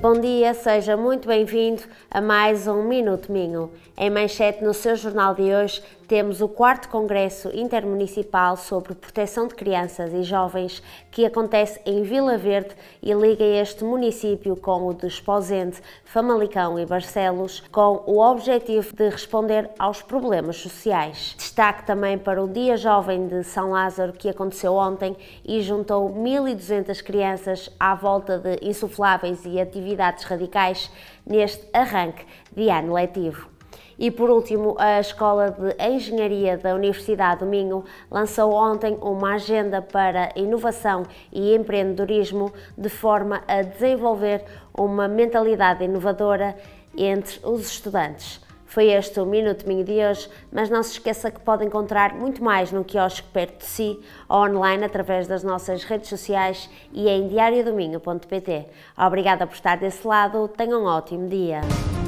Bom dia, seja muito bem-vindo a mais um Minuto Minho. Em manchete no seu jornal de hoje temos o 4 Congresso Intermunicipal sobre Proteção de Crianças e Jovens que acontece em Vila Verde e liga este município com o de Esposente, Famalicão e Barcelos, com o objetivo de responder aos problemas sociais. Destaque também para o Dia Jovem de São Lázaro que aconteceu ontem e juntou 1.200 crianças à volta de insufláveis e atividades atividades radicais neste arranque de ano letivo. E por último, a Escola de Engenharia da Universidade do Minho lançou ontem uma agenda para inovação e empreendedorismo de forma a desenvolver uma mentalidade inovadora entre os estudantes. Foi este o Minuto Minho de hoje, mas não se esqueça que pode encontrar muito mais no quiosque perto de si ou online através das nossas redes sociais e em diariodomingo.pt. Obrigada por estar desse lado, tenha um ótimo dia.